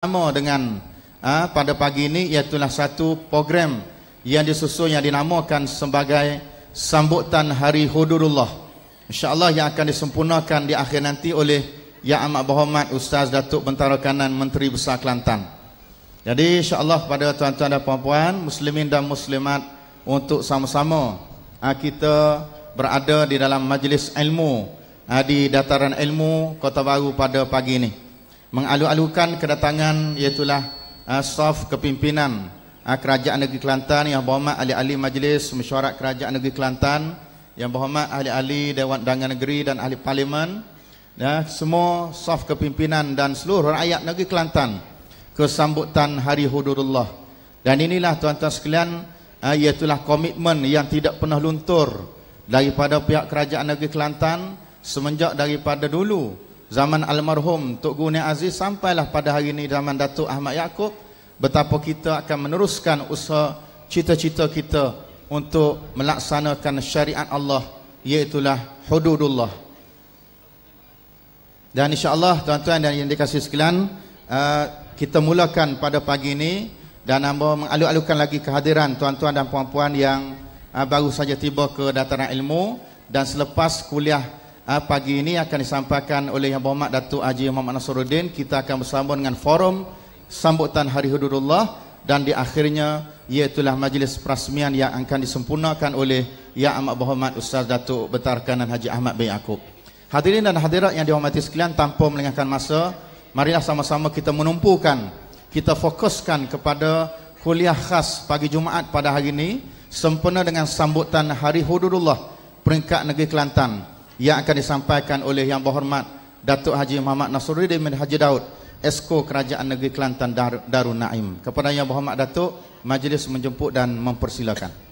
sama dengan uh, pada pagi ini ialah satu program yang disusun yang dinamakan sebagai sambutan hari hududullah insyaallah yang akan disempurnakan di akhir nanti oleh yang amat berhormat ustaz datuk bentara kanan menteri besar kelantan jadi insyaallah pada tuan-tuan dan puan-puan muslimin dan muslimat untuk sama-sama uh, kita berada di dalam majlis ilmu ah, di dataran ilmu kota baru pada pagi ini mengalu-alukan kedatangan iaitulah uh, ah, staf kepimpinan uh, Kerajaan Negeri Kelantan yang berhormat ahli-ahli majlis mesyuarat Kerajaan Negeri Kelantan yang berhormat ahli-ahli Dewan Dangan Negeri dan ahli parlimen ya, semua staf kepimpinan dan seluruh rakyat Negeri Kelantan kesambutan Hari Hudurullah dan inilah tuan-tuan sekalian uh, iaitulah komitmen yang tidak pernah luntur daripada pihak Kerajaan Negeri Kelantan semenjak daripada dulu zaman almarhum Tok Guni Aziz sampailah pada hari ini zaman Datuk Ahmad Yaakob betapa kita akan meneruskan usaha cita-cita kita untuk melaksanakan syariat Allah iaitulah hududullah dan insyaAllah tuan-tuan dan yang dikasih sekalian eh, kita mulakan pada pagi ini dan nama mengalu-alukan lagi kehadiran tuan-tuan dan puan-puan yang eh, baru saja tiba ke dataran ilmu dan selepas kuliah Ah, pagi ini akan disampaikan oleh Yang Berhormat Datuk Haji Muhammad Nasruddin kita akan bersambung dengan forum sambutan Hari Hududullah dan di akhirnya iaitulah majlis perasmian yang akan disempurnakan oleh Yang Amat Berhormat Ustaz Datuk Betarkanan Haji Ahmad bin Yaakob hadirin dan hadirat yang dihormati sekalian tanpa melengahkan masa marilah sama-sama kita menumpukan kita fokuskan kepada kuliah khas pagi Jumaat pada hari ini sempena dengan sambutan Hari Hududullah peringkat negeri Kelantan yang akan disampaikan oleh yang berhormat Datuk Haji Muhammad Nasruddin bin Haji Daud Esko Kerajaan Negeri Kelantan Darun Naim kepada yang berhormat Datuk majlis menjemput dan mempersilakan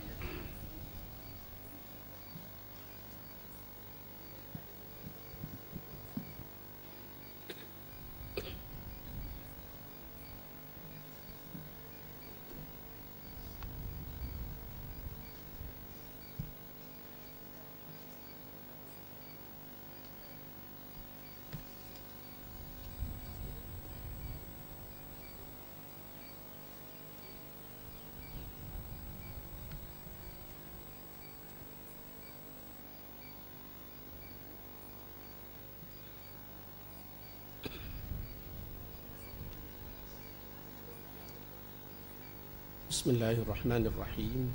بسم الله الرحمن الرحيم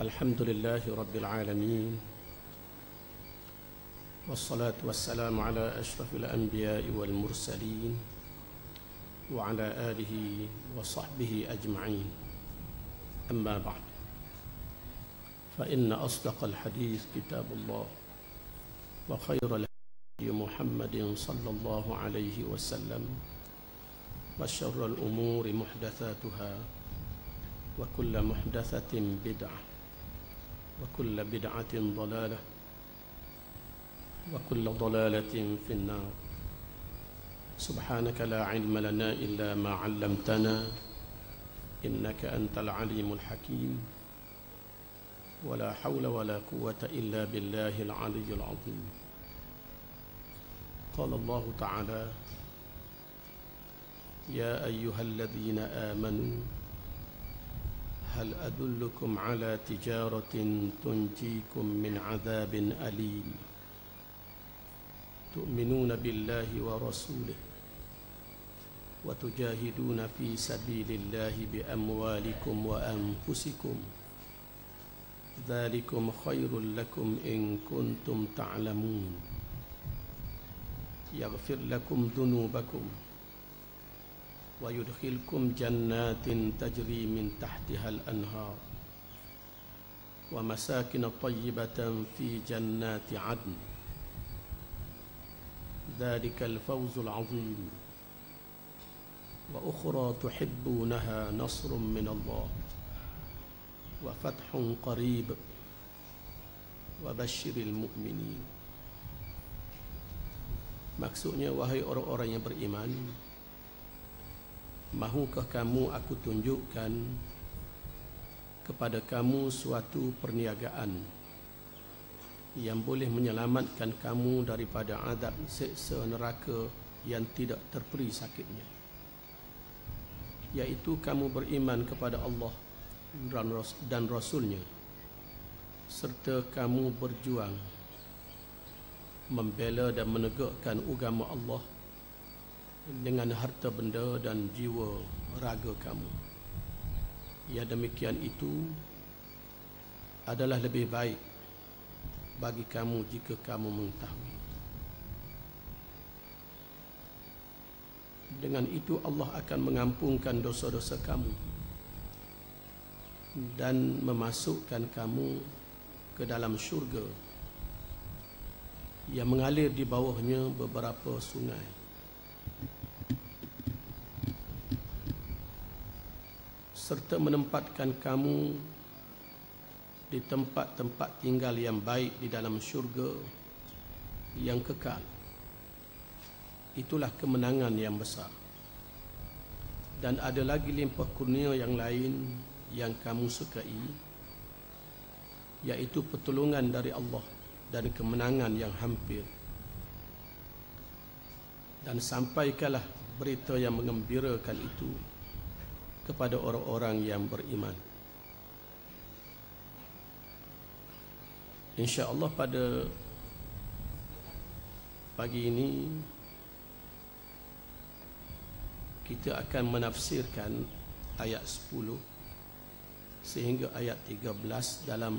الحمد لله رب العالمين والصلاة والسلام على أشرف الأنبياء والمرسلين وعلى آله وصحبه أجمعين أما بعد فإن أصدق الحديث كتاب الله وخير الهدي محمد صلى الله عليه وسلم وشر الأمور محدثاتها وكل محدثة بدعة وكل بدعة ضلالة وكل ضلالة في النار سبحانك لا علم لنا إلا ما علمتنا إنك أنت العليم الحكيم ولا حول ولا قوة إلا بالله العلي العظيم قال الله تعالى يا أيها الذين آمنوا هل أدلكم على تجارة تنجيكم من عذاب أليم تؤمنون بالله ورسوله وتجاهدون في سبيل الله بأموالكم وأنفسكم ذلكم خير لكم إن كنتم تعلمون يغفر لكم ذنوبكم ويدخلكم جنات تجري من تحتها الأنهار ومساكن طيبة في جنات عدن ذلك الفوز العظيم وأخرى تحبونها نصر من الله وفتح قريب وبشر المؤمنين Maksudnya wahai orang-orang yang beriman Mahukah kamu aku tunjukkan kepada kamu suatu perniagaan yang boleh menyelamatkan kamu daripada adab seksa neraka yang tidak terperi sakitnya yaitu kamu beriman kepada Allah dan Rasulnya serta kamu berjuang membela dan menegakkan agama Allah dengan harta benda dan jiwa raga kamu. Ya demikian itu adalah lebih baik bagi kamu jika kamu mengetahui. Dengan itu Allah akan mengampunkan dosa-dosa kamu dan memasukkan kamu ke dalam syurga yang mengalir di bawahnya beberapa sungai. serta menempatkan kamu di tempat-tempat tinggal yang baik di dalam syurga yang kekal. Itulah kemenangan yang besar. Dan ada lagi limpah kurnia yang lain yang kamu sukai yaitu pertolongan dari Allah dan kemenangan yang hampir. Dan sampaikanlah berita yang mengembirakan itu kepada orang-orang yang beriman. Insya-Allah pada pagi ini kita akan menafsirkan ayat 10 sehingga ayat 13 dalam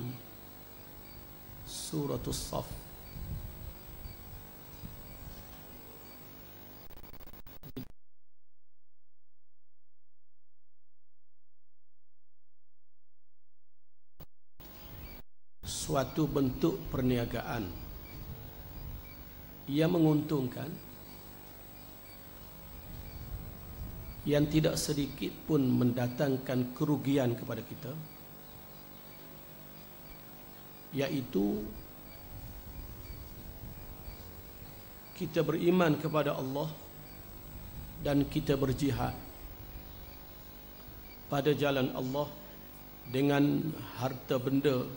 surah As-Saff suatu bentuk perniagaan yang menguntungkan yang tidak sedikit pun mendatangkan kerugian kepada kita yaitu kita beriman kepada Allah dan kita berjihad pada jalan Allah dengan harta benda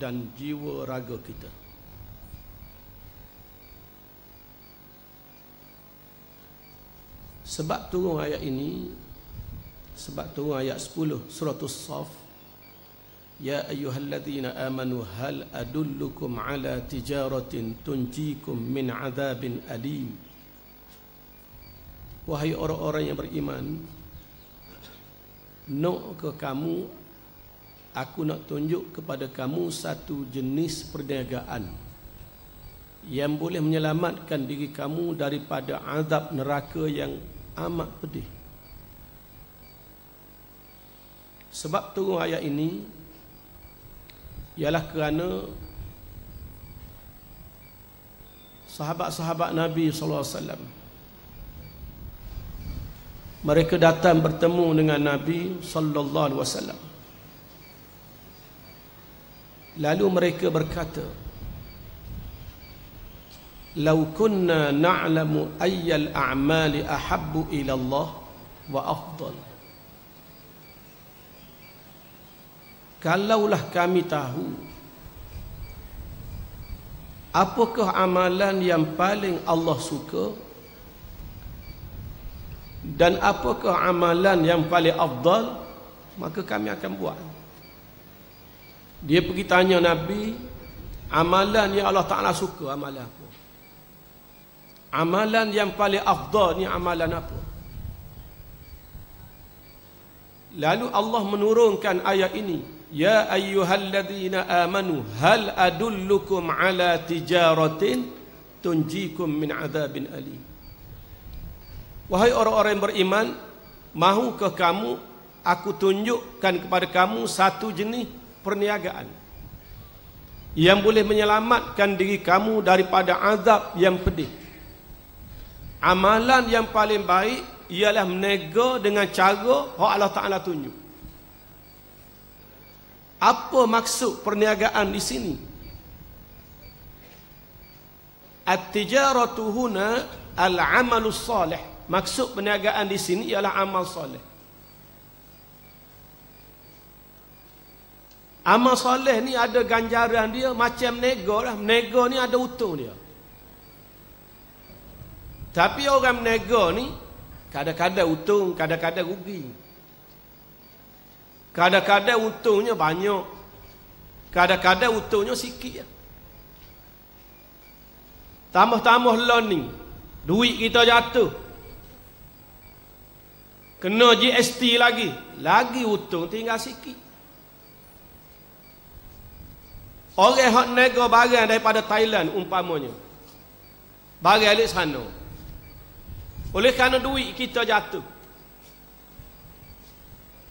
dan jiwa raga kita. Sebab turun ayat ini sebab turun ayat 10 surah As-Saff Ya ayyuhalladzina amanu hal adullukum ala tijaratin tunjikum min adzabin alim Wahai orang-orang yang beriman Nuk ke kamu aku nak tunjuk kepada kamu satu jenis perniagaan yang boleh menyelamatkan diri kamu daripada azab neraka yang amat pedih. Sebab turun ayat ini ialah kerana sahabat-sahabat Nabi saw. mereka datang bertemu dengan Nabi saw. Lalu mereka berkata Lau kunna na'lamu ayyal a'mali ahabbu ila Allah wa afdal Kalaulah kami tahu Apakah amalan yang paling Allah suka Dan apakah amalan yang paling afdal Maka kami akan buat dia pergi tanya Nabi Amalan yang Allah Ta'ala suka Amalan apa Amalan yang paling afdal ni Amalan apa Lalu Allah menurunkan ayat ini Ya ayyuhalladzina amanu Hal adullukum ala tijaratin Tunjikum min azabin ali. Wahai orang-orang yang beriman Mahukah kamu Aku tunjukkan kepada kamu Satu jenis perniagaan yang boleh menyelamatkan diri kamu daripada azab yang pedih. Amalan yang paling baik ialah menega dengan cara yang Allah Ta'ala tunjuk. Apa maksud perniagaan di sini? At-tijaratu al-amalus salih. Maksud perniagaan di sini ialah amal salih. Amal soleh ni ada ganjaran dia macam nego lah. Nego ni ada untung dia. Tapi orang nego ni kadang-kadang untung, kadang-kadang rugi. Kadang-kadang untungnya banyak. Kadang-kadang untungnya sikit. Ya. Tambah-tambah learning. Duit kita jatuh. Kena GST lagi. Lagi untung tinggal sikit. Orang hak nego barang daripada Thailand umpamanya. Barang alik sana. Oleh kerana duit kita jatuh.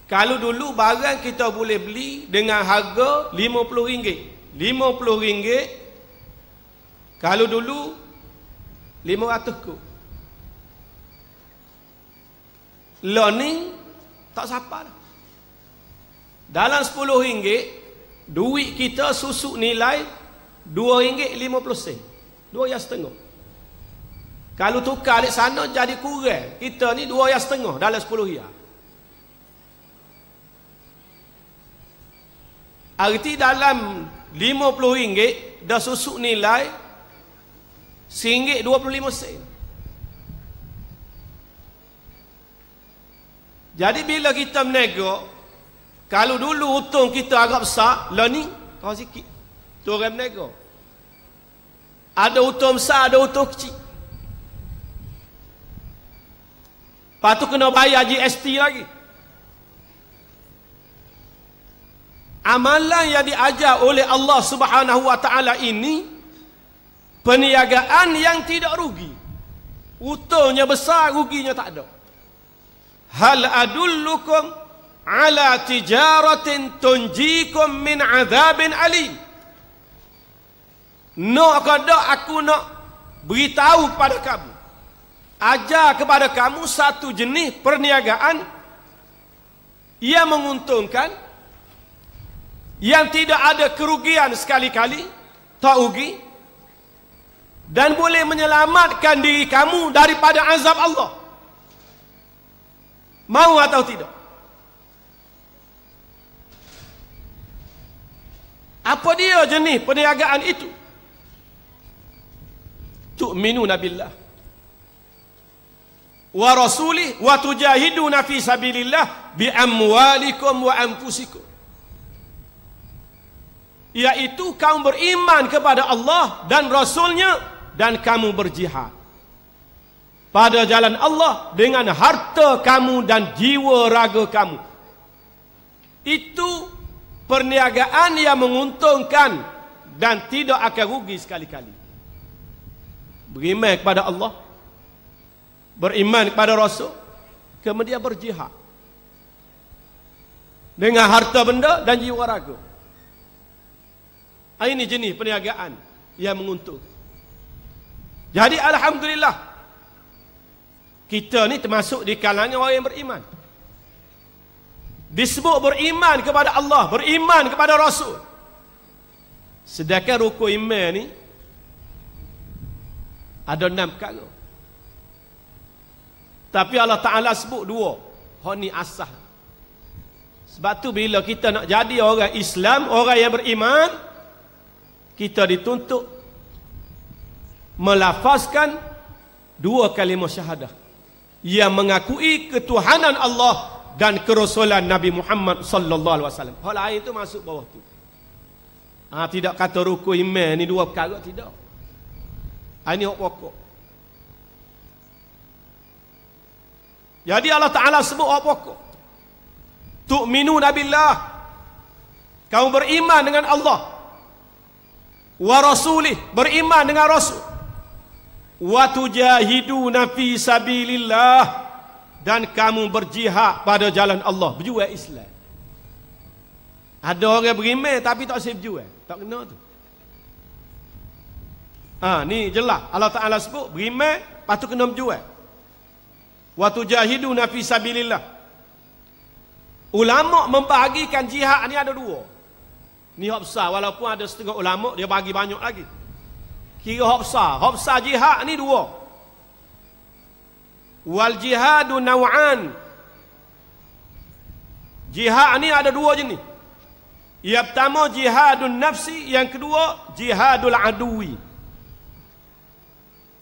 Kalau dulu barang kita boleh beli dengan harga RM50. RM50. Kalau dulu RM500 ku. Learning tak sapa dah. Dalam RM10 Duit kita susuk nilai RM2.50 sen. Dua setengah. Kalau tukar di sana jadi kurang. Kita ni dua yang setengah dalam sepuluh yang. Arti dalam RM50 dah susuk nilai RM1.25 sen. Jadi bila kita menegak kalau dulu hutung kita agak besar, la ni kau sikit. Tu orang berniaga. Ada hutung besar, ada hutung kecil. Patu kena bayar GST lagi. Amalan yang diajar oleh Allah Subhanahu wa taala ini peniagaan yang tidak rugi. Utungnya besar, ruginya tak ada. Hal adullukum ala tijaratin tunjikum min azabin alim no kada aku nak beritahu kepada kamu ajar kepada kamu satu jenis perniagaan yang menguntungkan yang tidak ada kerugian sekali-kali tak ugi dan boleh menyelamatkan diri kamu daripada azab Allah mau atau tidak Apa dia jenis perniagaan itu? Tu'minu nabilah. Wa rasuli wa tujahidu nafi sabilillah bi amwalikum wa anfusikum. Iaitu kamu beriman kepada Allah dan Rasulnya dan kamu berjihad. Pada jalan Allah dengan harta kamu dan jiwa raga kamu. Itu perniagaan yang menguntungkan dan tidak akan rugi sekali-kali. Beriman kepada Allah, beriman kepada Rasul, kemudian berjihad. Dengan harta benda dan jiwa raga. Ah, ini jenis perniagaan yang menguntung. Jadi Alhamdulillah, kita ni termasuk di kalangan orang yang beriman disebut beriman kepada Allah, beriman kepada Rasul. Sedangkan rukun iman ni ada enam perkara. Tapi Allah Taala sebut dua. hani asah. Sebab tu bila kita nak jadi orang Islam, orang yang beriman, kita dituntut melafazkan dua kalimah syahadah yang mengakui ketuhanan Allah dan kerosolan Nabi Muhammad sallallahu alaihi wasallam. Hal air itu masuk bawah tu. ha, tidak kata rukun iman ni dua perkara tidak. Ah, ini hak pokok. Jadi Allah Taala sebut hak pokok. Tu'minu billah. Kamu beriman dengan Allah. Wa rasulih, beriman dengan rasul. Wa tujahidu nafi sabilillah dan kamu berjihad pada jalan Allah berjuang Islam ada orang beriman tapi tak siap jual tak kena tu ha, ni jelas Allah Ta'ala sebut beriman patut tu kena berjual wa tujahidu nafi sabilillah ulama membahagikan jihad ni ada dua ni hafsa, walaupun ada setengah ulama dia bagi banyak lagi kira hafsa, hafsa jihad ni dua wal jihadu naw'an jihad ni ada dua jenis yang pertama jihadun nafsi yang kedua jihadul adui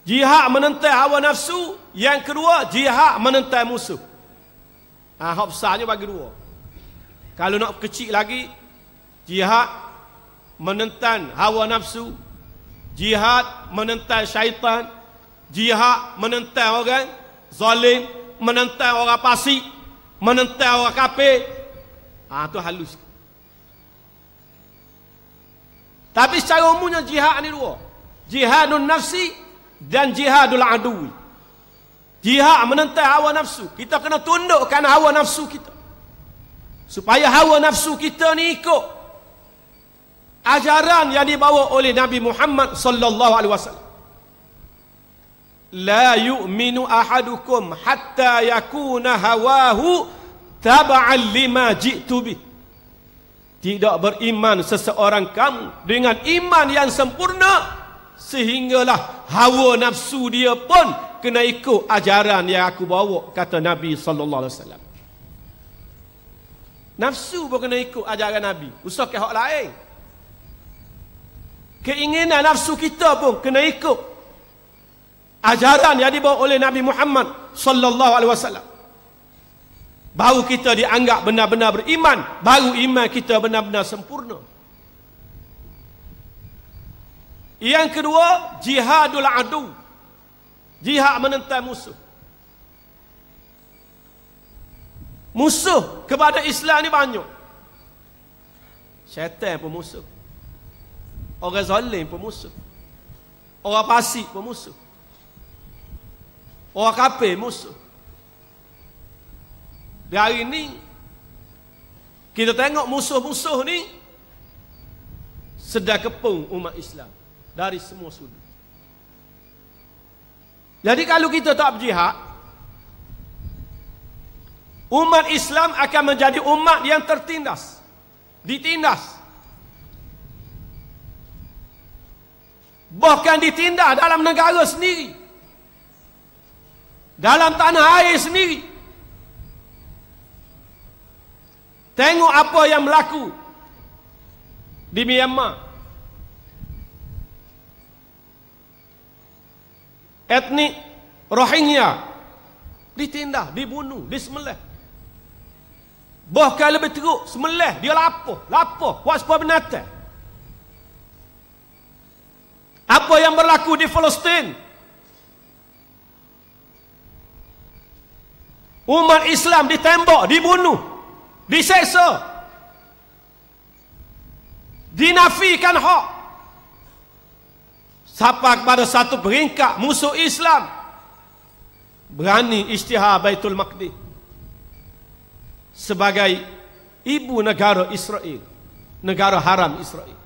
jihad menentang hawa nafsu yang kedua jihad menentang musuh ah ha, besarnya bagi dua kalau nak kecil lagi jihad menentang hawa nafsu jihad menentang syaitan jihad menentang orang okay? zalim menentang orang fasik menentang orang kafir ah ha, tu halus tapi secara umumnya jihad ni dua jihadun nafsi dan jihadul adui jihad menentang hawa nafsu kita kena tundukkan hawa nafsu kita supaya hawa nafsu kita ni ikut ajaran yang dibawa oleh Nabi Muhammad sallallahu alaihi wasallam la yu'minu ahadukum hatta yakuna hawahu taba'an lima ji'tu bih tidak beriman seseorang kamu dengan iman yang sempurna sehinggalah hawa nafsu dia pun kena ikut ajaran yang aku bawa kata Nabi sallallahu alaihi wasallam nafsu pun kena ikut ajaran Nabi usah ke hak lain keinginan nafsu kita pun kena ikut ajaran yang dibawa oleh Nabi Muhammad sallallahu alaihi wasallam baru kita dianggap benar-benar beriman baru iman kita benar-benar sempurna yang kedua jihadul adu jihad menentang musuh musuh kepada Islam ni banyak syaitan pemusuh. orang zalim pemusuh. orang fasik pemusuh. Orang kafir musuh. Di hari ini kita tengok musuh-musuh ni sedang kepung umat Islam dari semua sudut. Jadi kalau kita tak berjihad, umat Islam akan menjadi umat yang tertindas, ditindas. Bahkan ditindas dalam negara sendiri. Dalam tanah air sendiri Tengok apa yang berlaku Di Myanmar Etnik Rohingya Ditindah, dibunuh, disemelih Bahkan lebih teruk Semelih, dia lapor Lapor, buat sebuah binatang apa yang berlaku di Palestine? Umat Islam ditembak, dibunuh, disesa. Dinafikan hak. Sapa kepada satu peringkat musuh Islam. Berani istihar Baitul Maqdis. Sebagai ibu negara Israel. Negara haram Israel.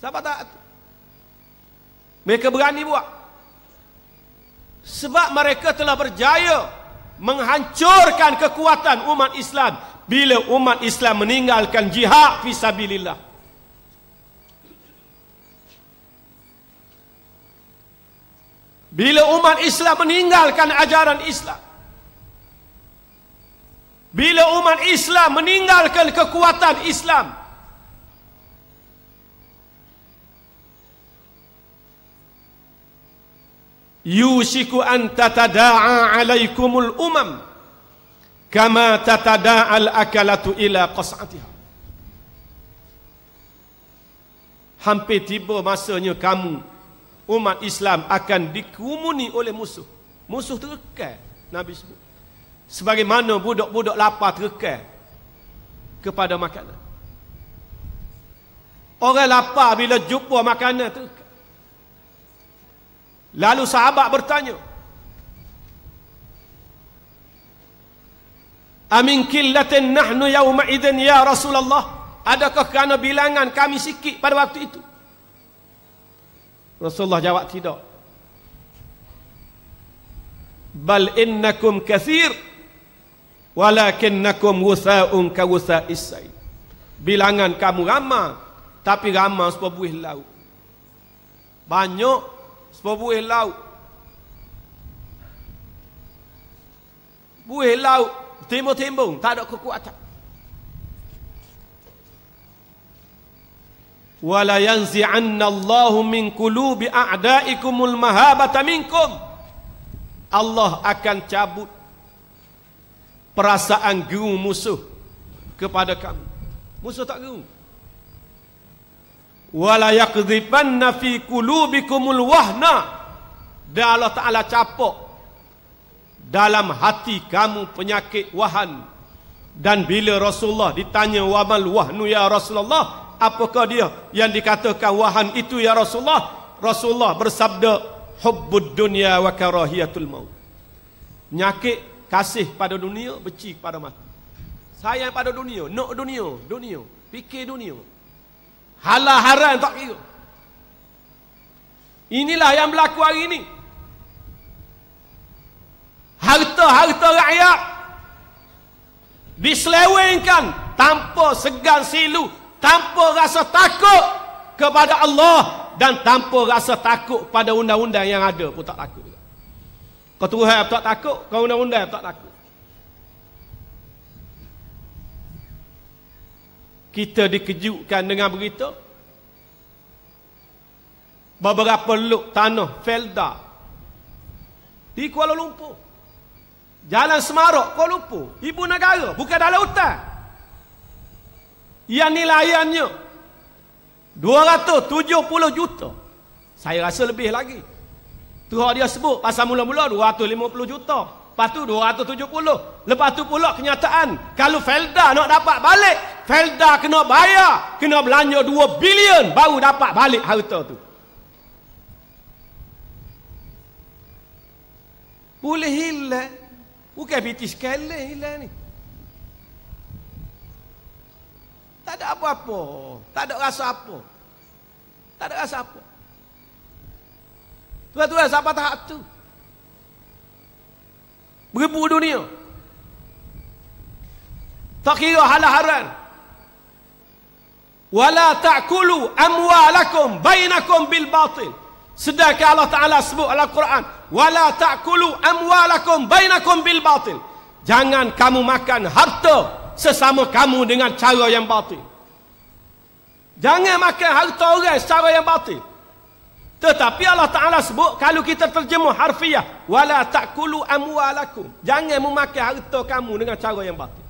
Siapa tak? Mereka berani buat. Sebab mereka telah berjaya menghancurkan kekuatan umat Islam bila umat Islam meninggalkan jihad fisabilillah. Bila umat Islam meninggalkan ajaran Islam. Bila umat Islam meninggalkan kekuatan Islam. Yusiku an tatada'a alaikumul umam kama tatada'al akalatu ila qas'atiha hampir tiba masanya kamu umat Islam akan dikumuni oleh musuh musuh terkekal nabi sebut sebagaimana budak-budak lapar terkekal kepada makanan orang lapar bila jumpa makanan terkekal Lalu sahabat bertanya Amin killatin nahnu yawma idin ya Rasulullah Adakah kerana bilangan kami sikit pada waktu itu? Rasulullah jawab tidak Bal innakum kathir Walakinnakum wusa'un ka wusa'isai Bilangan kamu ramah Tapi ramah sebuah buih laut Banyak sebuah laut buih laut timbung-timbung tak ada kekuatan wala yanzi'anna Allahu min qulubi a'da'ikumul mahabata minkum Allah akan cabut perasaan gerung musuh kepada kamu musuh tak gerung wala yaqdhibanna fi qulubikumul wahna dan Allah Taala capok dalam hati kamu penyakit wahan dan bila Rasulullah ditanya wamal wahnu ya Rasulullah apakah dia yang dikatakan wahan itu ya Rasulullah Rasulullah bersabda hubbud dunya wa karahiyatul maut penyakit kasih pada dunia benci pada mati sayang pada dunia nak dunia dunia fikir dunia Halal haram tak kira. Inilah yang berlaku hari ini. Harta-harta rakyat diselewengkan tanpa segan silu, tanpa rasa takut kepada Allah dan tanpa rasa takut pada undang-undang yang ada pun tak takut. Kau Tuhan tak takut, kau undang-undang tak takut. kita dikejutkan dengan berita beberapa luk tanah felda di Kuala Lumpur Jalan Semarok Kuala Lumpur ibu negara bukan dalam hutan yang nilaiannya 270 juta saya rasa lebih lagi tu dia sebut pasal mula-mula 250 juta lepas tu 270 lepas tu pula kenyataan kalau felda nak dapat balik Felda kena bayar, kena belanja 2 bilion baru dapat balik harta tu. Boleh hilang. Bukan piti sekali hilang ni. Tak ada apa-apa. Tak ada rasa apa. Tak ada rasa apa. Tuan-tuan, siapa tahap tu? Beribu dunia. Tak kira hal-hal wala ta'kulu amwalakum bainakum bil batil sedangkan Allah Taala sebut dalam Quran wala ta'kulu amwalakum bainakum bil batil jangan kamu makan harta sesama kamu dengan cara yang batil jangan makan harta orang secara yang batil tetapi Allah Taala sebut kalau kita terjemah harfiah wala ta'kulu amwalakum jangan memakan harta kamu dengan cara yang batil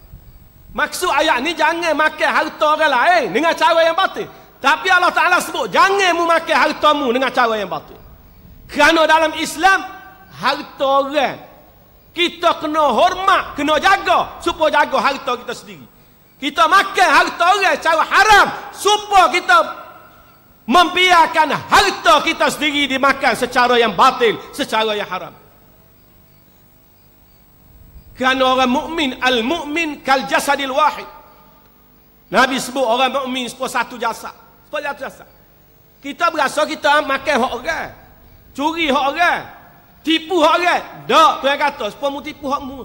Maksud ayat ni jangan makan harta orang lain dengan cara yang batil. Tapi Allah Taala sebut jangan mu makan hartamu dengan cara yang batil. Kerana dalam Islam harta orang kita kena hormat, kena jaga supaya jaga harta kita sendiri. Kita makan harta orang secara haram supaya kita membiarkan harta kita sendiri dimakan secara yang batil, secara yang haram. Kerana orang mukmin al mukmin kal jasadil wahid. Nabi sebut orang mukmin sepuluh satu jasa, Sepuluh satu jasad. Kita berasa kita makan hak orang. Curi hak orang. Tipu hak orang. Tak, tu yang kata. Sepuluh mu tipu hak mu.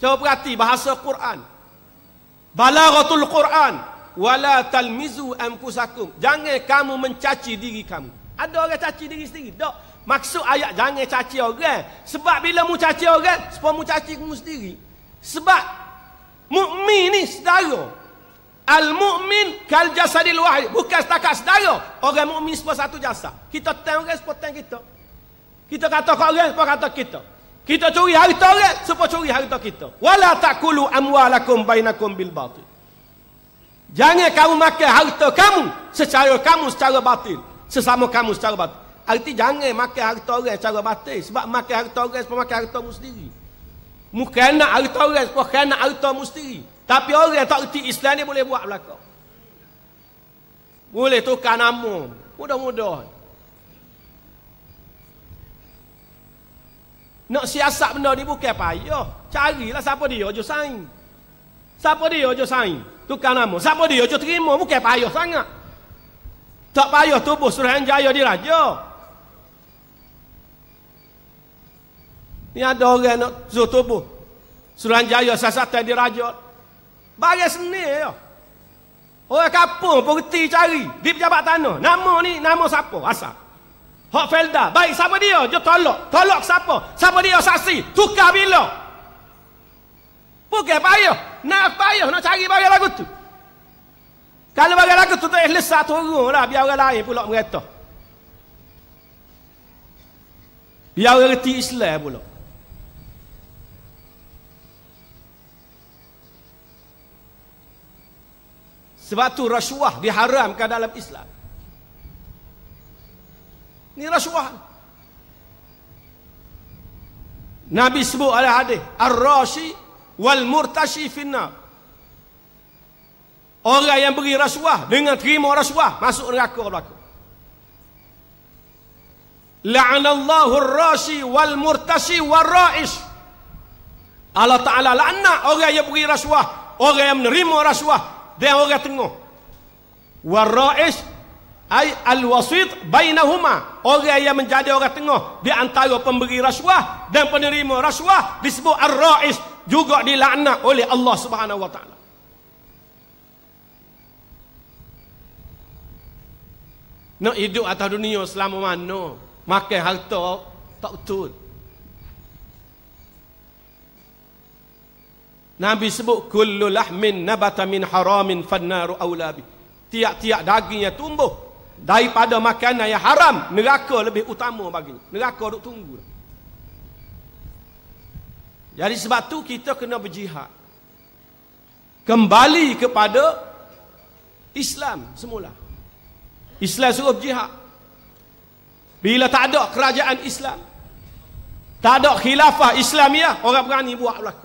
Coba perhati bahasa Quran. Balagatul Quran. Wala talmizu anfusakum. Jangan kamu mencaci diri kamu. Ada orang caci diri sendiri. Tak. Maksud ayat jangan caci orang. Sebab bila mu caci orang, sepo mu caci kamu sendiri. Sebab mukmin ni saudara. Al mukmin kal jasadil wahid, bukan setakat saudara. Orang mukmin sepo satu jasa. Kita tem orang sepo tem kita. Kita kata kau orang sepo kata kita. Kita curi harta orang sepo curi harta kita. Wala taqulu amwalakum bainakum bil batil. Jangan kamu makan harta kamu secara kamu secara batil. Sesama kamu secara batil. Arti jangan makan harta orang secara batin sebab makan harta orang sebab makan harta sendiri. Mungkin nak harta orang sebab kena harta sendiri. Tapi orang yang tak reti Islam ni boleh buat belaka. Boleh tukar nama. Mudah-mudah. Nak siasat benda ni bukan payah. Carilah siapa dia je sain. Siapa dia je sain. Tukar nama. Siapa dia je terima. Bukan payah sangat. Tak payah tubuh surah yang jaya diraja. Ni ada orang nak suruh tubuh. Suranjaya sasatan dirajut. Bagi seni ya. Orang kapung pun cari. Di pejabat tanah. Nama ni nama siapa? Asa. Hak Felda. Baik siapa dia? Dia tolak. Tolak siapa? Siapa dia saksi? Tukar bila? Bukan payah. Nak payah nak cari bagi lagu tu. Kalau bagi lagu tu tak ikhlas satu orang lah. Biar orang lain pula merata. Biar orang reti Islam pula. Sebab tu rasuah diharamkan dalam Islam. Ini rasuah. Nabi sebut ada hadis, ar-rashi wal murtashi finna. Orang yang beri rasuah dengan terima rasuah masuk neraka belaka. La'anallahu ar-rashi wal murtashi war ra'is. Allah Taala laknat orang yang beri rasuah, orang yang menerima rasuah dia orang tengah warais ai al wasit bainahuma orang yang menjadi orang tengah di antara pemberi rasuah dan penerima rasuah disebut arrais juga dilaknat oleh Allah Subhanahu wa taala nak hidup atas dunia selama mana makan harta tak betul Nabi sebut kullu lahmin nabata min haramin fannaru aula bi. Tiap-tiap daging yang tumbuh daripada makanan yang haram, neraka lebih utama bagi Neraka duk tunggu. Jadi sebab tu kita kena berjihad. Kembali kepada Islam semula. Islam suruh berjihad. Bila tak ada kerajaan Islam, tak ada khilafah Islamiah, orang berani buat berlaku.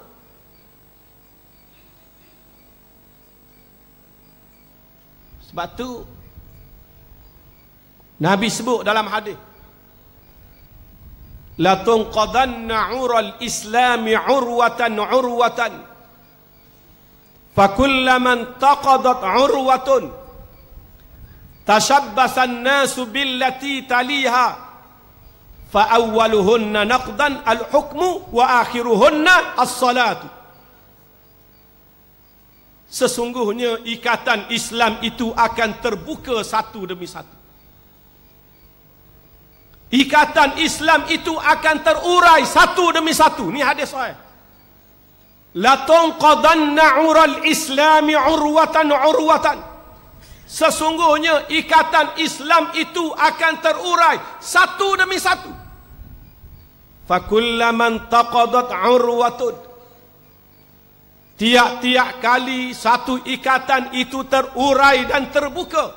Sebab tu Nabi sebut dalam hadis la tunqadanna ural islami urwatan urwatan fa kullaman taqadat urwatun tashabbasa an-nasu billati taliha fa awwaluhunna naqdan al-hukmu wa akhiruhunna as-salatu Sesungguhnya ikatan Islam itu akan terbuka satu demi satu. Ikatan Islam itu akan terurai satu demi satu. Ini hadis saya. La tunqadanna 'ural Islami 'urwatan 'urwatan. Sesungguhnya ikatan Islam itu akan terurai satu demi satu. Fa kullaman taqadat 'urwatun Tiap-tiap kali satu ikatan itu terurai dan terbuka.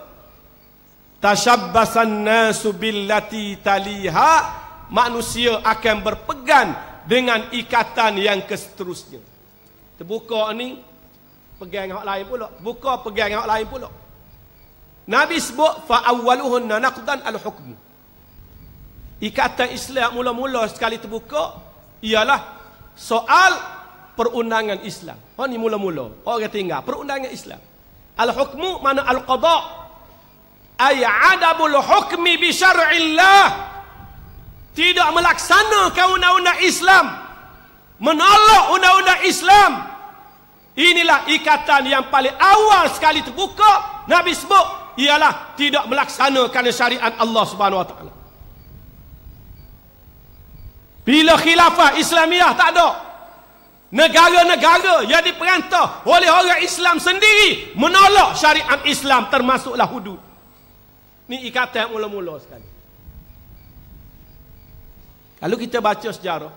Tashabbasan nasu billati taliha. Manusia akan berpegang dengan ikatan yang seterusnya. Terbuka ni, pegang dengan orang lain pula. Buka, pegang dengan orang lain pula. Nabi sebut, fa'awaluhunna naqdan al-hukm. Ikatan Islam mula-mula sekali terbuka, ialah soal perundangan Islam. Oh ni mula-mula. Oh kita tinggal perundangan Islam. Al-hukmu mana al-qada? Ai adabul hukmi bi syar'illah. Tidak melaksanakan undang-undang Islam. Menolak undang-undang Islam. Inilah ikatan yang paling awal sekali terbuka Nabi sebut ialah tidak melaksanakan syariat Allah Subhanahu Wa Taala. Bila khilafah Islamiah tak ada, negara-negara yang diperintah oleh orang Islam sendiri menolak syariat Islam termasuklah hudud. Ini ikatan mula-mula sekali. Kalau kita baca sejarah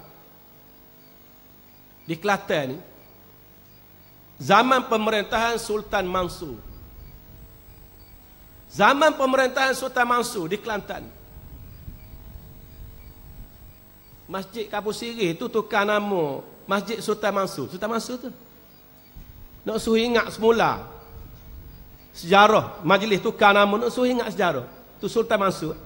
di Kelantan ini. zaman pemerintahan Sultan Mansur. Zaman pemerintahan Sultan Mansur di Kelantan. Masjid Kapusiri Sirih tu tukar nama Masjid Sultan Mansur. Sultan Mansur tu. Nak suruh ingat semula. Sejarah. Majlis tukar nama. Nak suruh ingat sejarah. Tu Sultan Mansur.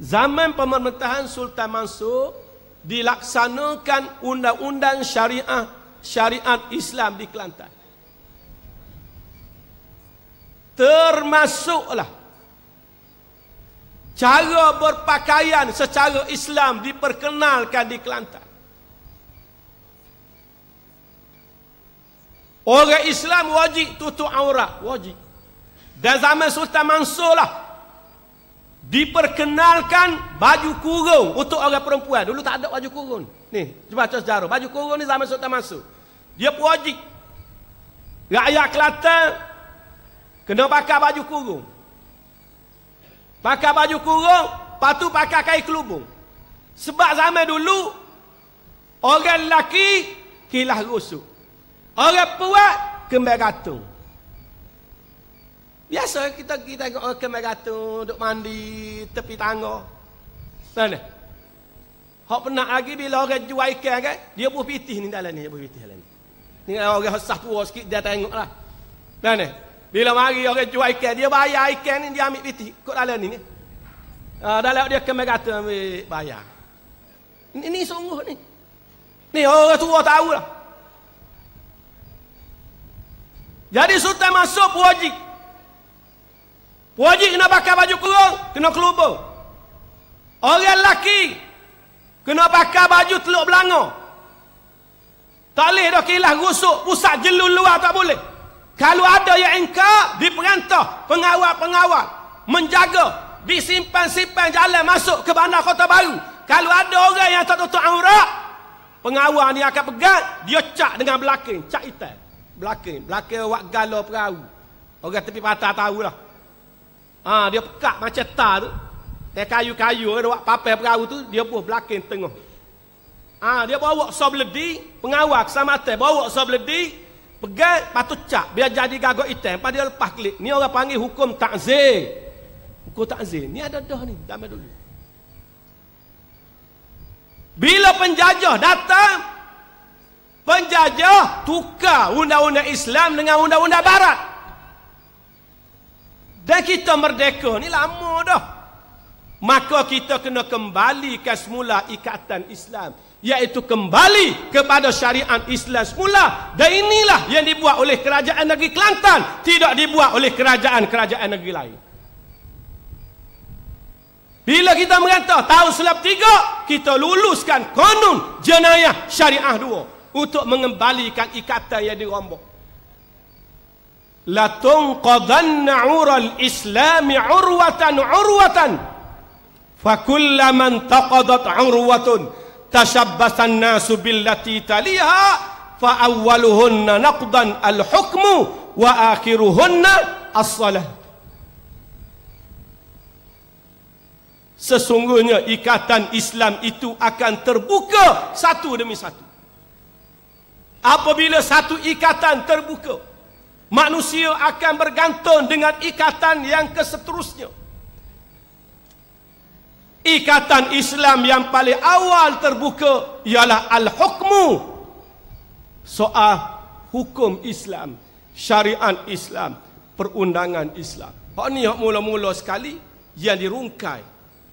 Zaman pemerintahan Sultan Mansur. Dilaksanakan undang-undang syariah. Syariat Islam di Kelantan. Termasuklah. Cara berpakaian secara Islam diperkenalkan di Kelantan. Orang Islam wajib tutup aurat, wajib. Dan zaman Sultan Mansur lah diperkenalkan baju kurung untuk orang perempuan. Dulu tak ada baju kurung. Ni, cuba baca jaru. Baju kurung ni zaman Sultan Mansur. Dia wajib. Rakyat Kelantan kena pakai baju kurung. Pakai baju kurung, patu pakai kain kelubung. Sebab zaman dulu orang lelaki kilah rusuk. Orang puak kembar ratu. Biasa kita kita tengok orang kembar ratu duk mandi tepi tangga. Sana. Hak pernah lagi bila orang jual ikan kan, dia buh pitih ni dalam ni, dia buh pitih dalam ni. Tengok orang sah tua sikit dia tengok lah. Sana. Bila mari orang jual ikan, dia bayar ikan ni dia ambil pitih kat dalam ni ni. Uh, ah, dalam dia kembar ratu ambil bayar. Ini, ini sungguh ni. Ni orang tua tahu lah. Jadi sultan masuk puaji. Puaji kena pakai baju kurung, kena kelubur. Orang lelaki kena pakai baju teluk belanga. Tak boleh dah kilah rusuk, pusat jelur luar tak boleh. Kalau ada yang engkau diperintah pengawal-pengawal menjaga di simpan simpan jalan masuk ke bandar kota baru. Kalau ada orang yang tak tutup aurat, pengawal ni akan pegang, dia cak dengan belakang, cak itan belakang belakang wak gala perahu orang tepi patah lah. ha dia pekat macam tar. tu dia kayu-kayu ada wak papai perahu tu dia buah belakang tengah ha dia bawa sob beledi pengawal keselamatan bawa sob beledi pegang patut cak biar jadi gagak item pada dia lepas klik ni orang panggil hukum takzir hukum takzir ni ada dah ni dah dulu bila penjajah datang penjajah tukar undang-undang Islam dengan undang-undang barat dan kita merdeka ni lama dah maka kita kena kembali ke semula ikatan Islam iaitu kembali kepada syariat Islam semula dan inilah yang dibuat oleh kerajaan negeri Kelantan tidak dibuat oleh kerajaan-kerajaan negeri lain bila kita mengata tahun selap tiga kita luluskan konun jenayah syariah dua untuk mengembalikan ikatan yang dirombak. Latunqadanna ural islami urwatan urwatan. Fakulla man taqadat urwatun tashabbasan nasu billati taliha fa'awwaluhunna naqdan al-hukmu wa akhiruhunna as-salah. Sesungguhnya ikatan Islam itu akan terbuka satu demi satu. Apabila satu ikatan terbuka, manusia akan bergantung dengan ikatan yang keseterusnya. Ikatan Islam yang paling awal terbuka ialah al-hukmu. Soal hukum Islam, syariat Islam, perundangan Islam. Hak ni hak mula-mula sekali yang dirungkai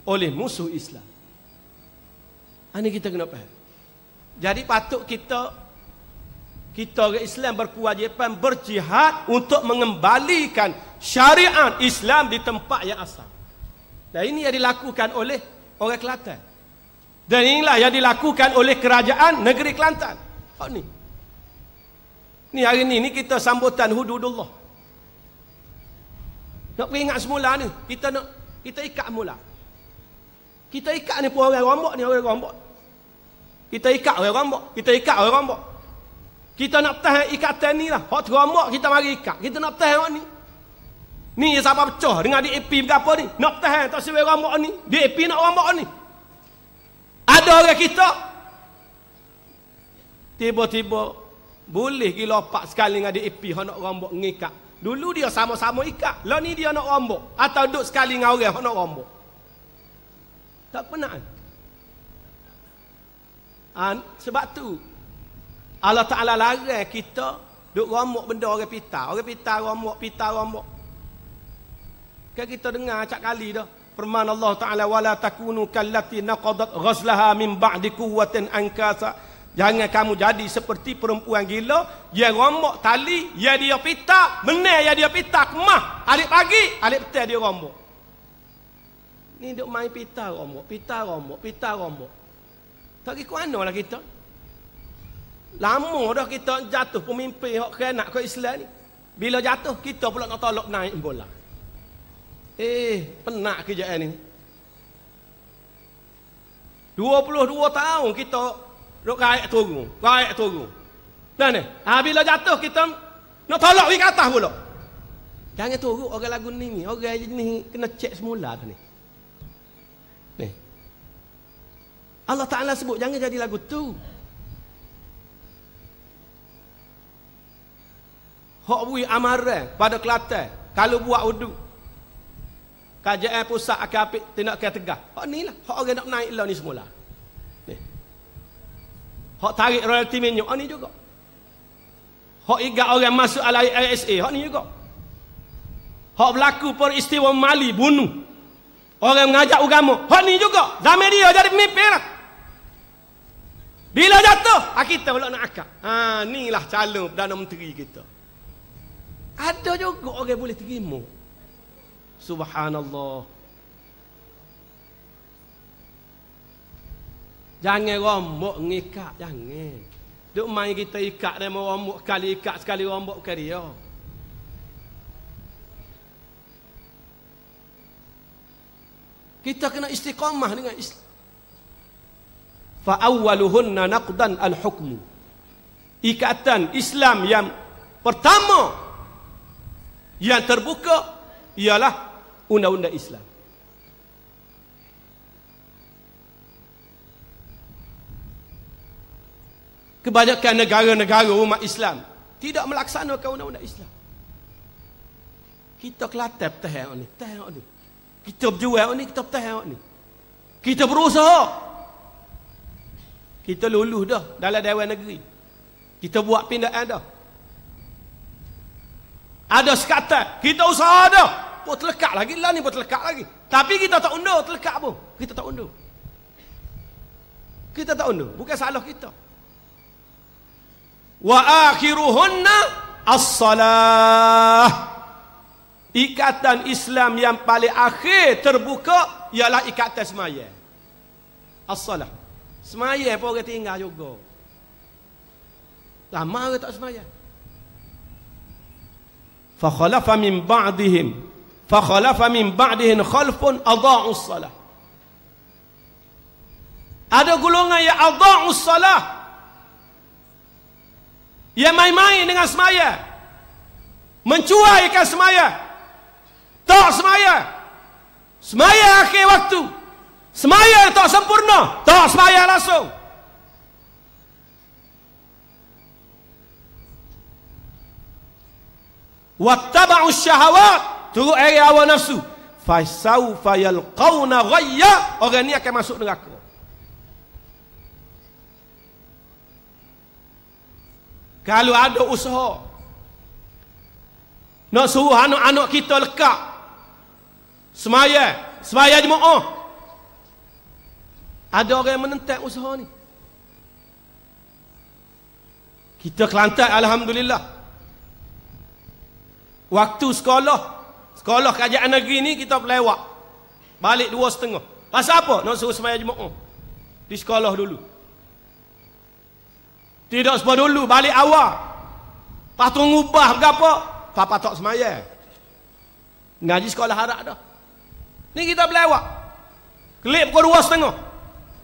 oleh musuh Islam. Ini kita kena faham. Jadi patut kita kita orang Islam berkewajipan berjihad untuk mengembalikan syariat Islam di tempat yang asal. Dan ini yang dilakukan oleh orang Kelantan. Dan inilah yang dilakukan oleh kerajaan negeri Kelantan. Oh ni. Ni hari ni ni kita sambutan hududullah. Nak ingat semula ni, kita nak kita ikat mula. Kita ikat ni pun orang rombok ni orang rombok. Kita ikat orang rombok, kita ikat orang rombok. Kita nak petah ikatan ni lah. Hak teramak kita mari ikat. Kita nak petah orang ni. Ni yang sampai pecah dengan DAP berapa ni. Nak petah tak sesuai ramak ni. di DAP nak ramak ni. Ada orang kita. Tiba-tiba. Boleh pergi lopak sekali dengan DAP. Hak nak ramak ngikat. Dulu dia sama-sama ikat. Lalu ni dia nak ramak. Atau duduk sekali dengan orang yang nak ramak. Tak pernah. Ha, sebab tu Allah Ta'ala larang kita Duk ramuk benda orang pita Orang pita ramuk, pita ramuk Kan kita dengar cak kali dah Firman Allah Ta'ala Wala takunu kallati naqadat ghazlaha min ba'di kuwatin angkasa Jangan kamu jadi seperti perempuan gila Yang ramuk tali Yang dia pita Menang yang dia pita Kemah Alik pagi Alik petai dia ramuk Ni duk main pita ramuk Pita ramuk Pita ramuk Tak kira mana lah kita Lama dah kita jatuh pemimpin hak kena ke Islam ni. Bila jatuh kita pula nak tolak naik bola. Eh, penak kejadian ni. 22 tahun kita duk kaya turun, kaya turun. Dan ni, ha, jatuh kita nak tolak ke atas pula. Jangan turun orang lagu ni ni, orang ni kena cek semula ni. Ni. Allah Taala sebut jangan jadi lagu tu. Hak bui amaran pada Kelantan kalau buat wuduk. Kajian pusat akan apik tindak ke tegak. Hak ni lah. Hak orang nak naik lah ni semula. Ni. Hak tarik royalti minyak. Hak ni juga. Hak ingat orang masuk ala ASA. Hak ni juga. Hak berlaku peristiwa mali bunuh. Orang mengajak agama. Hak ni juga. Zaman dia jadi pemimpin lah. Bila jatuh. Ah, kita pula nak akak. Ha, ni lah calon Perdana Menteri kita. Ada juga orang yang boleh terima. Subhanallah. Jangan rombok ngikat, jangan. Duk main kita ikat mau rombok kali ikat sekali rombok kali ya. Kita kena istiqamah dengan Islam. Fa awwaluhunna naqdan al-hukmu. Ikatan Islam yang pertama yang terbuka ialah undang-undang Islam. Kebanyakan negara-negara umat Islam tidak melaksanakan undang-undang Islam. Kita kelatap tahan ni, tahan ni. Kita berjuang ni, kita tahan ni. Kita berusaha. Kita lulus dah dalam Dewan Negeri. Kita buat pindaan dah. Ada sekata. Kita usaha ada. Pun terlekat lagi. Lah ni pun terlekat lagi. Tapi kita tak undur. Terlekat pun. Kita tak undur. Kita tak undur. Bukan salah kita. Wa akhiruhunna as-salah. Ikatan Islam yang paling akhir terbuka ialah ikatan semaya. As-salah. Semaya pun orang tinggal juga. Lama ke tak semaya? فخلف من بعضهم فخلف من بعضهم خلف أضاعوا salah ada golongan yang adha'u salah yang main-main dengan semaya mencuaikan semaya tak semaya semaya akhir waktu semaya tak sempurna tak semaya langsung wattaba'u syahawat turut air awal nafsu fasau fayalqauna ghayya orang ni akan masuk neraka kalau ada usaha nak suruh anak-anak kita lekat semaya semaya jemaah ada orang yang menentang usaha ni kita kelantai alhamdulillah Waktu sekolah Sekolah kerajaan negeri ni kita pelewak Balik dua setengah Pasal apa? Nak suruh semayang jemaah Di sekolah dulu Tidak sebab dulu Balik awal Lepas tu ngubah ke apa? Papa tak semayang Ngaji sekolah harap dah Ni kita pelewak Kelip pukul dua setengah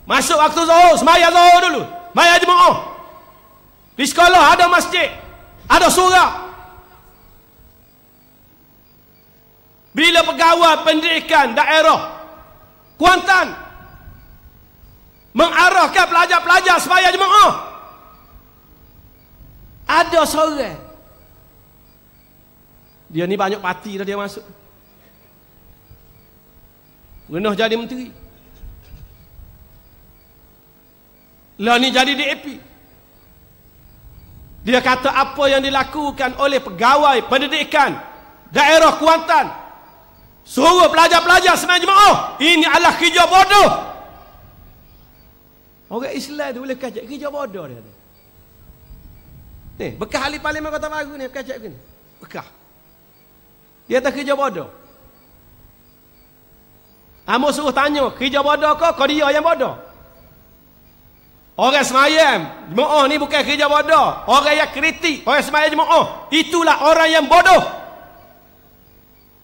Masuk waktu zuhur Semayang zuhur dulu Semayang jemaah Di sekolah ada masjid Ada surah Bila pegawai pendidikan daerah Kuantan mengarahkan pelajar-pelajar supaya jemaah ada seorang dia ni banyak parti dah dia masuk Renuh jadi menteri Lah ni jadi DAP Dia kata apa yang dilakukan oleh pegawai pendidikan Daerah Kuantan Suruh pelajar-pelajar semain jemaah. Ini adalah kerja bodoh. Orang Islam tu boleh kacak kerja bodoh dia tu. Ni, bekah ahli parlimen kota baru ni, kacak begini. Bekah. Dia tak kerja bodoh. Amo suruh tanya, kerja bodoh kau, kau dia yang bodoh. Orang semayam, jemaah ni bukan kerja bodoh. Orang yang kritik, orang semayam jemaah. Itulah orang yang bodoh.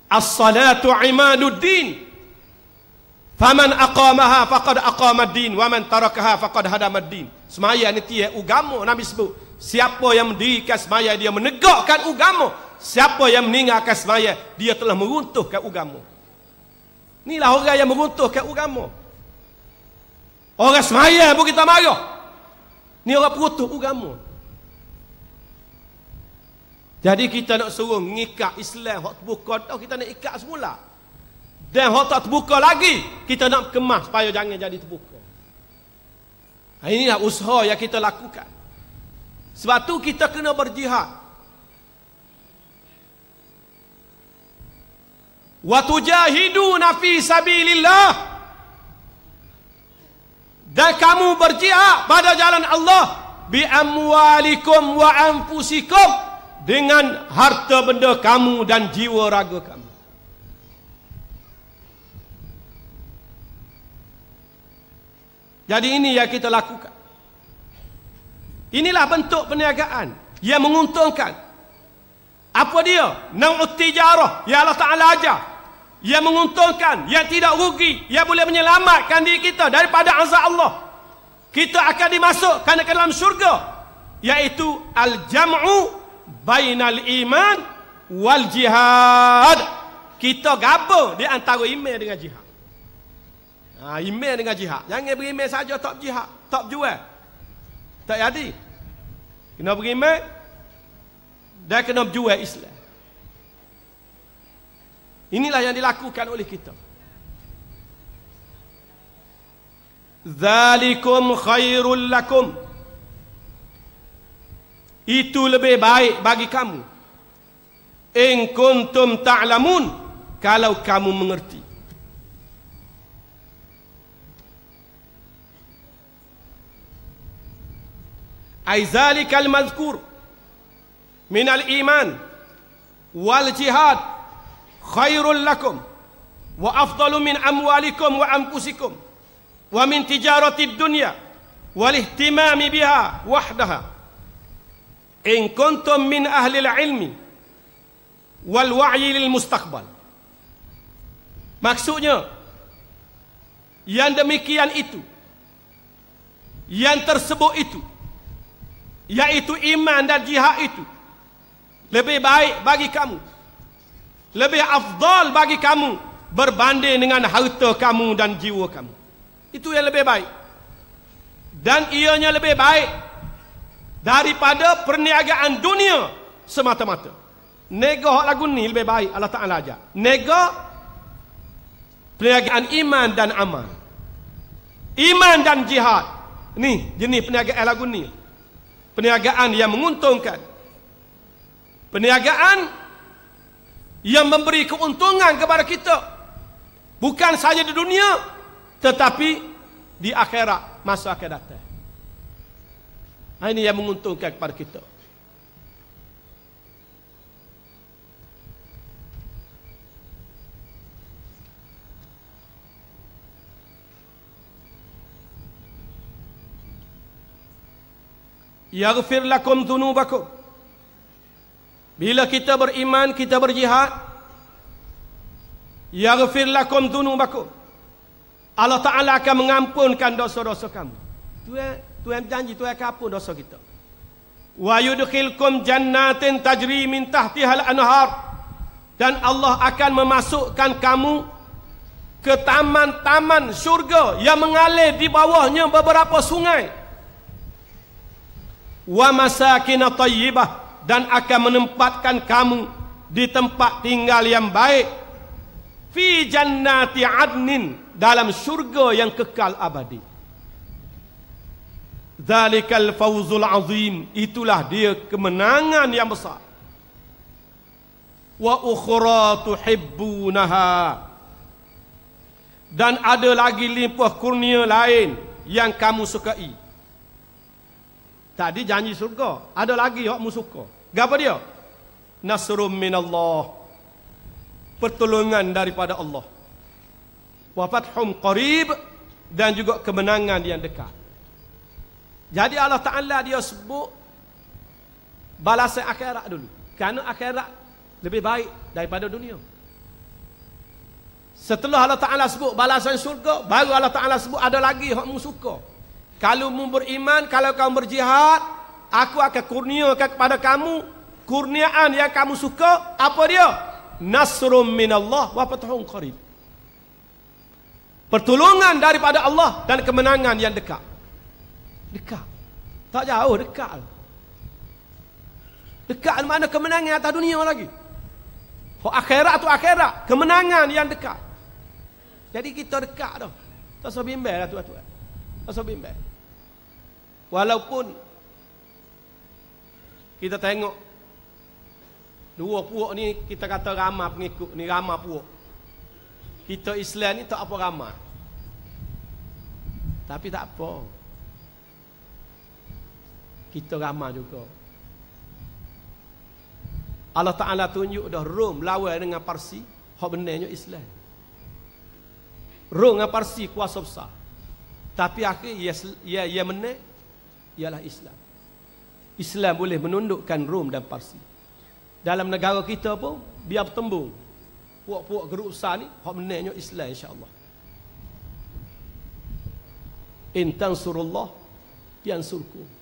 As-salatu imaduddin. Faman aqamaha faqad aqamaddin wa man tarakaha faqad hadamaddin. Semayan ni tiap ugamu Nabi sebut. Siapa yang mendirikan semaya dia menegakkan ugamu. Siapa yang meninggalkan semayan dia telah meruntuhkan agama. Inilah orang yang meruntuhkan ugamu. Orang semaya pun kita marah. Ni orang perutuh ugamu. Jadi kita nak suruh mengikat Islam Hak terbuka tu kita nak ikat semula Dan hak tak terbuka lagi Kita nak kemas supaya jangan jadi terbuka ha, Inilah usaha yang kita lakukan Sebab tu kita kena berjihad Watujahidu nafi sabilillah dan kamu berjihad pada jalan Allah bi amwalikum wa anfusikum dengan harta benda kamu dan jiwa raga kamu. Jadi ini yang kita lakukan. Inilah bentuk perniagaan yang menguntungkan. Apa dia? Nau'ut tijarah Ya Allah Ta'ala ajar. Yang menguntungkan, yang tidak rugi, yang boleh menyelamatkan diri kita daripada azab Allah. Kita akan dimasukkan ke dalam syurga. Iaitu al-jam'u bainal iman wal jihad kita gabung di antara iman dengan jihad ha, iman dengan jihad jangan beriman saja tak jihad tak jual tak jadi kena beriman dan kena jual Islam inilah yang dilakukan oleh kita zalikum khairul lakum itu lebih baik bagi kamu in kuntum ta'lamun kalau kamu mengerti ai zalikal mazkur min al iman wal jihad khairul lakum wa afdalu min amwalikum wa amkusikum wa min tijarati dunya wal ihtimami biha wahdaha in kuntum min ahli al-ilmi wal wa'yi lil mustaqbal maksudnya yang demikian itu yang tersebut itu yaitu iman dan jihad itu lebih baik bagi kamu lebih afdal bagi kamu berbanding dengan harta kamu dan jiwa kamu itu yang lebih baik dan ianya lebih baik daripada perniagaan dunia semata-mata. Nego hak lagu ni lebih baik Allah Taala ajar. Nego perniagaan iman dan amal. Iman dan jihad. Ni jenis perniagaan lagu ni. Perniagaan yang menguntungkan. Perniagaan yang memberi keuntungan kepada kita. Bukan saja di dunia tetapi di akhirat masa akan datang. Ha, ini yang menguntungkan kepada kita. Yaghfir lakum dhunubakum. Bila kita beriman, kita berjihad. Yaghfir lakum dhunubakum. Allah Ta'ala akan mengampunkan dosa-dosa kamu. Itu eh? Tuhan janji tu akan apa dosa kita. Wa yudkhilkum jannatin tajri min tahtihal anhar. Dan Allah akan memasukkan kamu ke taman-taman syurga yang mengalir di bawahnya beberapa sungai. Wa masakin tayyibah dan akan menempatkan kamu di tempat tinggal yang baik fi jannati adnin dalam syurga yang kekal abadi. Zalikal fawzul azim Itulah dia kemenangan yang besar Wa ukhra tuhibbunaha Dan ada lagi limpah kurnia lain Yang kamu sukai Tadi janji surga Ada lagi yang kamu suka Gapa dia? Nasrum minallah Pertolongan daripada Allah Wafathum qarib Dan juga kemenangan yang dekat jadi Allah Ta'ala dia sebut balasan akhirat dulu. Kerana akhirat lebih baik daripada dunia. Setelah Allah Ta'ala sebut balasan syurga, baru Allah Ta'ala sebut ada lagi yang kamu suka. Kalau kamu beriman, kalau kamu berjihad, aku akan kurniakan kepada kamu kurniaan yang kamu suka. Apa dia? Nasrum min Allah wa fathun qarib. Pertolongan daripada Allah dan kemenangan yang dekat. Dekat. Tak jauh, dekat. Lah. Dekat mana kemenangan atas dunia lagi. Oh, akhirat tu akhirat. Kemenangan yang dekat. Jadi kita dekat tu. Tak sebab bimbel lah tuan Tak sebab bimbel. Walaupun kita tengok dua puak ni kita kata ramah pengikut ni ramah puak. Kita Islam ni tak apa ramah. Tapi tak apa kita ramai juga Allah Ta'ala tunjuk dah Rom lawan dengan Parsi Hak benarnya Islam Rom dengan Parsi kuasa besar Tapi akhirnya ia, ia, ia menang Ialah Islam Islam boleh menundukkan Rom dan Parsi Dalam negara kita pun Biar bertembung Puak-puak geruk besar ni Hak benarnya Islam insyaAllah In yang Yansurkum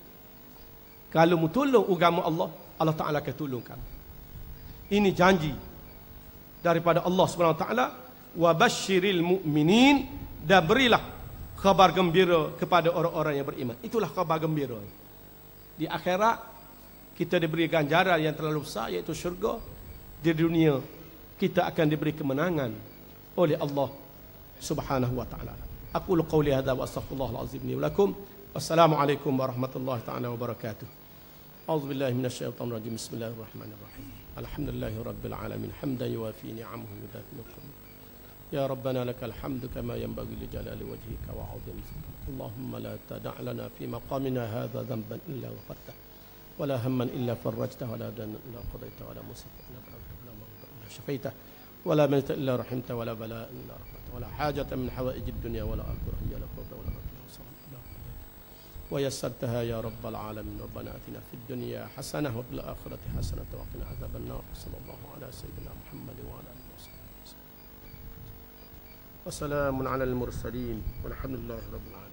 kalau mu tolong agama Allah, Allah Ta'ala akan tolong kamu. Ini janji daripada Allah Subhanahu Wa Ta'ala. Wa bashiril mu'minin dan berilah khabar gembira kepada orang-orang yang beriman. Itulah khabar gembira. Di akhirat, kita diberi ganjaran yang terlalu besar iaitu syurga. Di dunia, kita akan diberi kemenangan oleh Allah Subhanahu Wa Ta'ala. Aku lukau lihada wa astagfirullahaladzim ni Wassalamu Assalamualaikum warahmatullahi taala wabarakatuh. أعوذ بالله من الشيطان الرجيم بسم الله الرحمن الرحيم الحمد لله رب العالمين حمدا يوافي نعمه يدافع عنه يا ربنا لك الحمد كما ينبغي لجلال وجهك وعظيم اللهم لا تدع لنا في مقامنا هذا ذنبا إلا غفرته ولا هما إلا فرجته ولا دنا إلا قضيته ولا مصيبة إلا برأته ولا مرضى إلا شفيته ولا ميت إلا رحمته ولا بلاء إلا رفعته ولا حاجة من حوائج الدنيا ولا آخرة هي لك ولا ويسرتها يا رب العالمين ربنا اتنا في الدنيا حسنه وفي الاخره حسنه وقنا عذاب النار صلى الله على سيدنا محمد وعلى اله وصحبه وسلم وسلام على المرسلين والحمد لله رب العالمين